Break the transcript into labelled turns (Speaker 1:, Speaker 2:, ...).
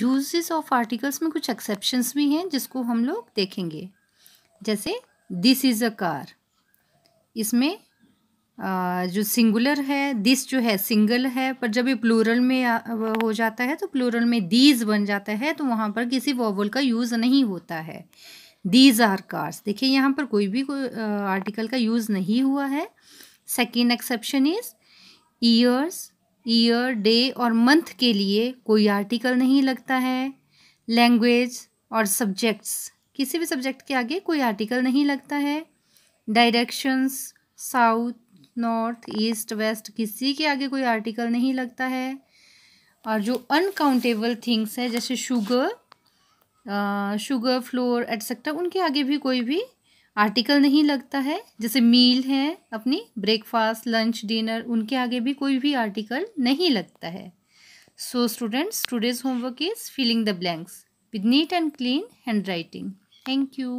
Speaker 1: uses of articles में कुछ exceptions भी हैं जिसको हम लोग देखेंगे जैसे दिस इज़ अ कार इसमें जो सिंगुलर है दिस जो है सिंगल है पर जब ये प्लूरल में हो जाता है तो प्लूरल में दीज बन जाता है तो वहाँ पर किसी वॉवल का यूज़ नहीं होता है दीज आर कार्स देखिए यहाँ पर कोई भी आर्टिकल का यूज़ नहीं हुआ है second exception is years year day और मंथ के लिए कोई आर्टिकल नहीं लगता है लैंग्वेज और सब्जेक्ट्स किसी भी सब्जेक्ट के आगे कोई आर्टिकल नहीं लगता है directions south north east west किसी के आगे कोई आर्टिकल नहीं लगता है और जो अनकाउंटेबल थिंग्स है जैसे शुगर शुगर फ्लोर एटसेट्रा उनके आगे भी कोई भी आर्टिकल नहीं लगता है जैसे मील है अपनी ब्रेकफास्ट लंच डिनर उनके आगे भी कोई भी आर्टिकल नहीं लगता है so students today's homework is filling the blanks neat and clean handwriting thank you